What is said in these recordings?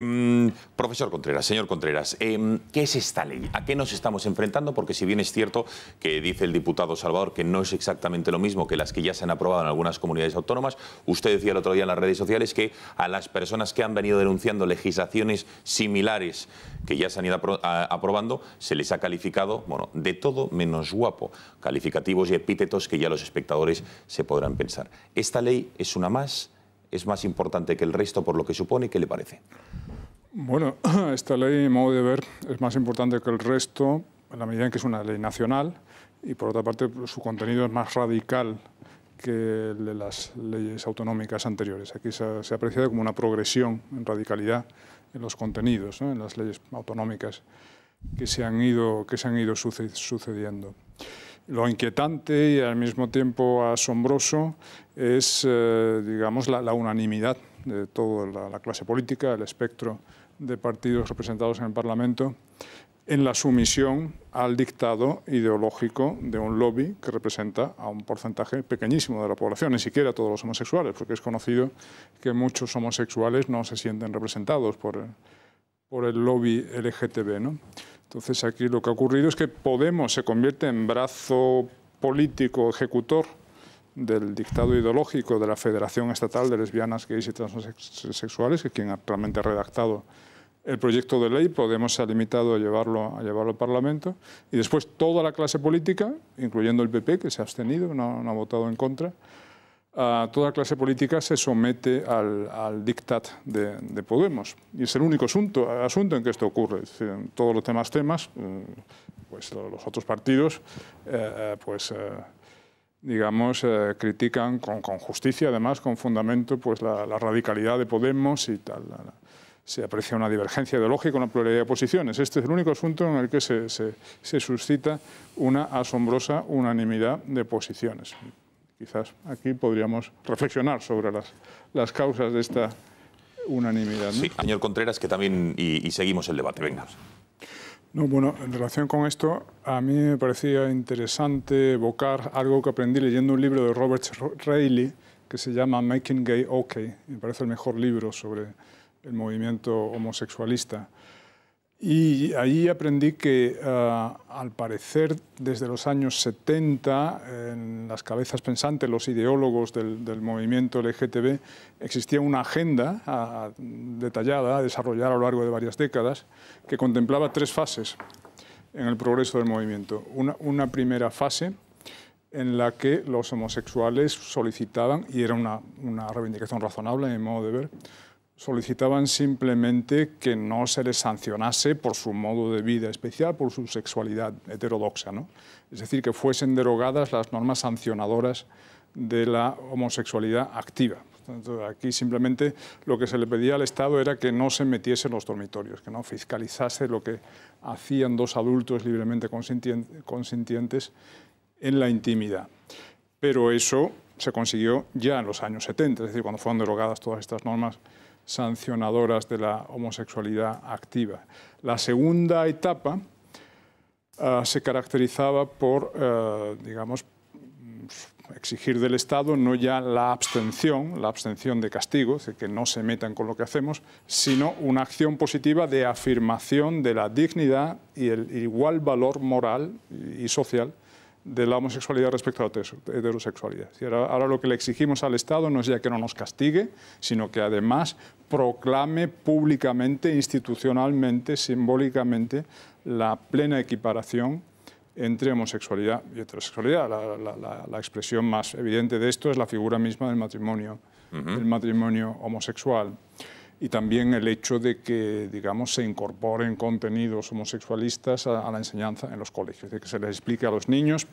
Mm, profesor Contreras, señor Contreras, em, ¿qué es esta ley? ¿A qué nos estamos enfrentando? Porque si bien es cierto que dice el diputado Salvador que no es exactamente lo mismo que las que ya se han aprobado en algunas comunidades autónomas, usted decía el otro día en las redes sociales que a las personas que han venido denunciando legislaciones similares que ya se han ido aprobando, se les ha calificado bueno, de todo menos guapo, calificativos y epítetos que ya los espectadores se podrán pensar. ¿Esta ley es una más? ¿Es más importante que el resto por lo que supone? ¿Qué le parece? Bueno, esta ley, en modo de ver, es más importante que el resto en la medida en que es una ley nacional y, por otra parte, pues, su contenido es más radical que el de las leyes autonómicas anteriores. Aquí se ha, apreciado como una progresión en radicalidad en los contenidos, en las leyes autonómicas que se han ido, que se han ido sucediendo. Lo inquietante y al mismo tiempo asombroso es, eh, digamos, la, unanimidad de toda la clase política, el espectro de partidos representados en el Parlamento en la sumisión al dictado ideológico de un lobby que representa a un porcentaje pequeñísimo de la población, ni siquiera todos los homosexuales, porque es conocido que muchos homosexuales no se sienten representados por, por el lobby LGTB. ¿no? Entonces aquí lo que ha ocurrido es que Podemos se convierte en brazo político ejecutor del dictado ideológico de la Federación Estatal de Lesbianas, Gays y Transsexuales, que es quien realmente ha redactado el proyecto de ley, Podemos se ha limitado a llevarlo, a llevarlo al Parlamento, y después toda la clase política, incluyendo el PP, que se ha abstenido, no, ha votado en contra, ah, toda clase política se somete al, diktat de, Podemos. Y es el único asunto, en que esto ocurre. en todos los demás temas, eh, pues los otros partidos, eh, eh, pues... digamos, critican con, justicia, además, con fundamento, pues la, radicalidad de Podemos y tal se aprecia una divergencia ideológica, una pluralidad de posiciones. Este es el único asunto en el que se, se, se suscita una asombrosa unanimidad de posiciones. Quizás aquí podríamos reflexionar sobre las, las causas de esta unanimidad. Sí, señor Contreras, que también, y, seguimos el debate, venga. No, bueno, en relación con esto, a mí me parecía interesante evocar algo que aprendí leyendo un libro de Robert Reilly que se llama Making Gay OK. Me parece el mejor libro sobre, el movimiento homosexualista. Y allí aprendí que, ah, al parecer, desde los años 70, en las cabezas pensantes, los ideólogos del, movimiento LGTB, existía una agenda ah, detallada desarrollada a lo largo de varias décadas que contemplaba tres fases en el progreso del movimiento. Una, primera fase en la que los homosexuales solicitaban, y era una, una reivindicación razonable en mi modo de ver, solicitaban simplemente que no se les sancionase por su modo de vida especial, por su sexualidad heterodoxa. ¿no? Es decir, que fuesen derogadas las normas sancionadoras de la homosexualidad activa. aquí simplemente lo que se le pedía al Estado era que no se metiese en los dormitorios, que no fiscalizase lo que hacían dos adultos libremente consintientes en la intimidad. Pero eso se consiguió ya en los años 70, es decir, cuando fueron derogadas todas estas normas sancionadoras de la homosexualidad activa. La segunda etapa ah, se caracterizaba por, ah, digamos, exigir del Estado no ya la abstención, la abstención de castigo, de que no se metan con lo que hacemos, sino una acción positiva de afirmación de la dignidad y el igual valor moral y social de la homosexualidad respecto a la heterosexualidad. Ahora lo que le exigimos al Estado no es ya que no nos castigue, sino que además proclame públicamente, institucionalmente, simbólicamente, la plena equiparación entre homosexualidad y heterosexualidad. La, expresión más evidente de esto es la figura misma del matrimonio, del matrimonio homosexual y también el hecho de que, digamos, se incorporen contenidos homosexualistas a, la enseñanza en los colegios, de que se les explique a los niños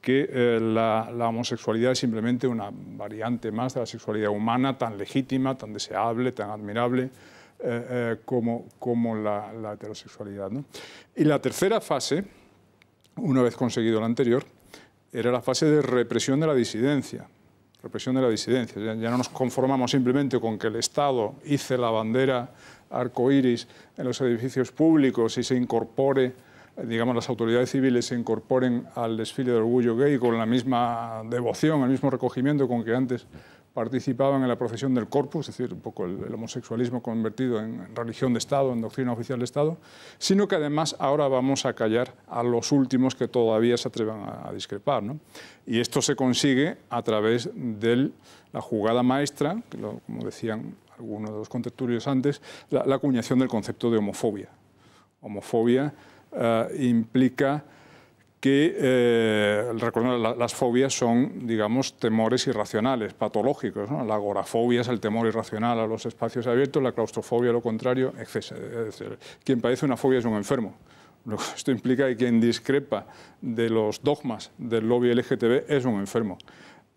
que eh, la, homosexualidad es simplemente una variante más de la sexualidad humana, tan legítima, tan deseable, tan admirable, eh, eh, como, la, heterosexualidad. Y la tercera fase, una vez conseguido la anterior, era la fase de represión de la disidencia represión de la disidencia. Ya, no nos conformamos simplemente con que el Estado hice la bandera arcoíris en los edificios públicos y se incorpore, digamos, las autoridades civiles se incorporen al desfile de orgullo gay con la misma devoción, el mismo recogimiento con que antes participaban en la profesión del corpus, es decir, un poco el, homosexualismo convertido en religión de Estado, en doctrina oficial de Estado, sino que además ahora vamos a callar a los últimos que todavía se atrevan a, discrepar. Y esto se consigue a través de la jugada maestra, como decían algunos de los contertulios antes, la, acuñación del concepto de homofobia. Homofobia eh, implica que eh, las fobias son, digamos, temores irracionales, patológicos. La agorafobia es el temor irracional a los espacios abiertos, la claustrofobia lo contrario, etc. Quien padece una fobia es un enfermo. Esto implica que quien discrepa de los dogmas del lobby LGTB es un enfermo.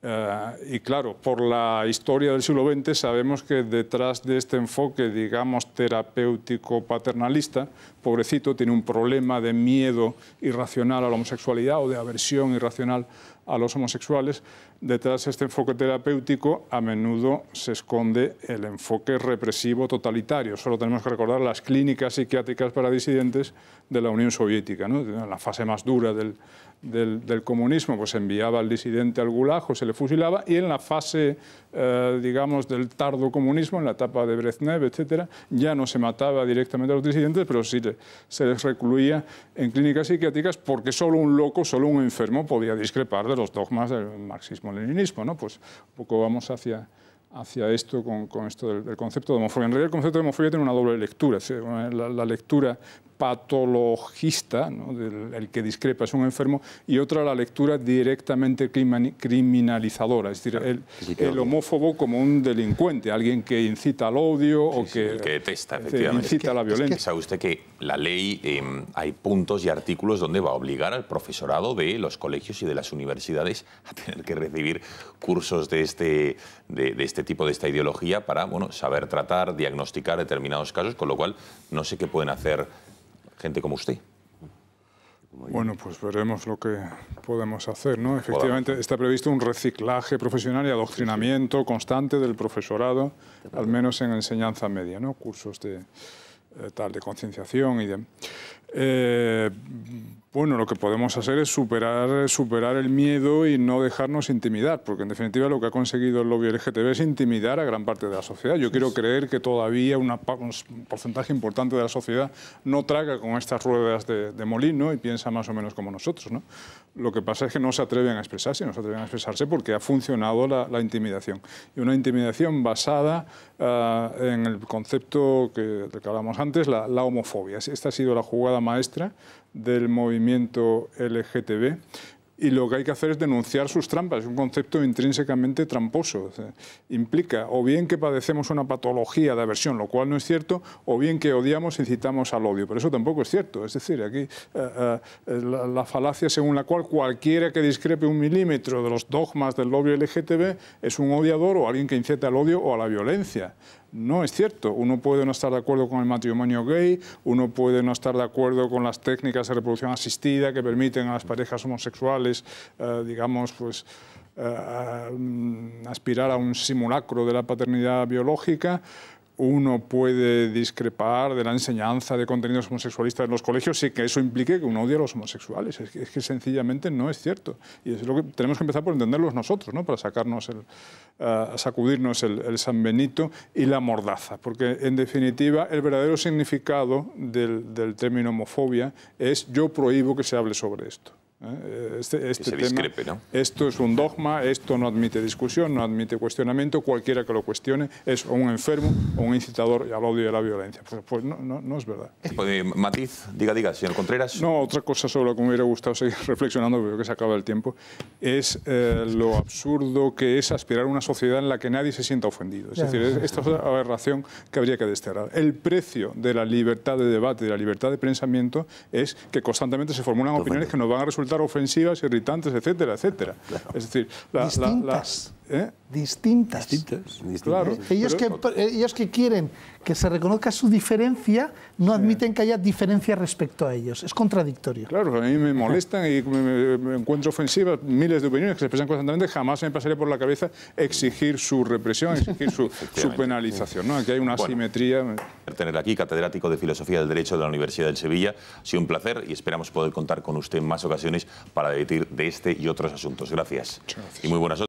Eh, y claro, por la historia del siglo XX sabemos que detrás de este enfoque, digamos, terapéutico paternalista, pobrecito tiene un problema de miedo irracional a la homosexualidad o de aversión irracional a los homosexuales. Detrás de este enfoque terapéutico a menudo se esconde el enfoque represivo totalitario. Solo tenemos que recordar las clínicas psiquiátricas para disidentes de la Unión Soviética, ¿no? la fase más dura del, del, comunismo, pues enviaba al disidente al Gulag o se le fusilaba, y en la fase, eh, digamos, del tardo comunismo, en la etapa de Brezhnev, etcétera, ya no se mataba directamente a los disidentes, pero sí se les recluía en clínicas psiquiátricas porque solo un loco, solo un enfermo podía discrepar de los dogmas del marxismo-leninismo, ¿no? Pues un poco vamos hacia hacia esto con, con esto del, concepto de homofobia. En realidad el concepto de homofobia tiene una doble lectura, la lectura patologista, el que discrepa es un enfermo, y otra la lectura directamente criminalizadora, es decir, el, homófobo como un delincuente, alguien que incita al odio o que, que detesta, efectivamente. incita a la violencia. sabe usted que la ley, em, hay puntos y artículos donde va a obligar al profesorado de los colegios y de las universidades a tener que recibir cursos de este, de este tipo, de esta ideología, para bueno, saber tratar, diagnosticar determinados casos, con lo cual no sé qué pueden hacer gente como usted. Bueno, pues veremos lo que podemos hacer, ¿no? Efectivamente, está previsto un reciclaje profesional y adoctrinamiento constante del profesorado, al menos en enseñanza media, ¿no? Cursos de eh, tal de concienciación y de... Eh, bueno, lo que podemos hacer es superar, superar el miedo y no dejarnos intimidar, porque en definitiva lo que ha conseguido el lobby LGTB es intimidar a gran parte de la sociedad. Yo quiero creer que todavía un porcentaje importante de la sociedad no traga con estas ruedas de, molino y piensa más o menos como nosotros. ¿no? Lo que pasa es que no se atreven a expresarse, no se atreven a expresarse porque ha funcionado la, intimidación. Y una intimidación basada ah, en el concepto que, del antes, la, la homofobia. Esta ha sido la jugada maestra del movimiento LGTB y lo que hay que hacer es denunciar sus trampas, es un concepto intrínsecamente tramposo. Implica o bien que padecemos una patología de aversión, lo cual no es cierto, o bien que odiamos e incitamos al odio, pero eso tampoco es cierto. Es decir, aquí eh, eh, la, falacia según la cual cualquiera que discrepe un milímetro de los dogmas del lobby LGTB es un odiador o alguien que incita al odio o a la violencia. No es cierto. Uno puede no estar de acuerdo con el matrimonio gay, uno puede no estar de acuerdo con las técnicas de reproducción asistida que permiten a las parejas homosexuales, eh, digamos, pues eh, mm, aspirar a un simulacro de la paternidad biológica uno puede discrepar de la enseñanza de contenidos homosexualistas en los colegios sin que eso implique que uno odie a los homosexuales. Es que, sencillamente no es cierto. Y es lo que tenemos que empezar por entenderlos nosotros, ¿no? para sacarnos el, eh, sacudirnos el, San Benito y la mordaza. Porque, en definitiva, el verdadero significado del, del término homofobia es yo prohíbo que se hable sobre esto. ¿eh? Este, este tema, discrepe, Esto es un dogma, esto no admite discusión, no admite cuestionamiento, cualquiera que lo cuestione es un enfermo o un incitador al odio y a la violencia. Pues, pues no, no, es verdad. Matiz, diga, diga, señor Contreras. No, otra cosa sobre la que me hubiera gustado seguir reflexionando, veo que se acaba el tiempo, es eh, lo absurdo que es aspirar a una sociedad en la que nadie se sienta ofendido. Es decir, esta es la aberración que habría que desterrar. El precio de la libertad de debate, de la libertad de pensamiento, es que constantemente se formulan opiniones que nos van a resultar ofensivas, irritantes, etcétera, etcétera. Es decir, las... ¿eh? distintas. Distintas, ellos, que, ellos que quieren que se reconozca su diferencia, no admiten que haya diferencia respecto a ellos. Es contradictorio. Claro, a mí me molestan y me, encuentro ofensivas miles de opiniones que se expresan constantemente. Jamás me pasaría por la cabeza exigir su represión, exigir su, penalización. Aquí hay una asimetría. Tener aquí, catedrático de Filosofía del Derecho de la Universidad de Sevilla, ha sido un placer y esperamos poder contar con usted en más ocasiones para debatir de este y otros asuntos. Gracias. Gracias. Y muy buenas noches.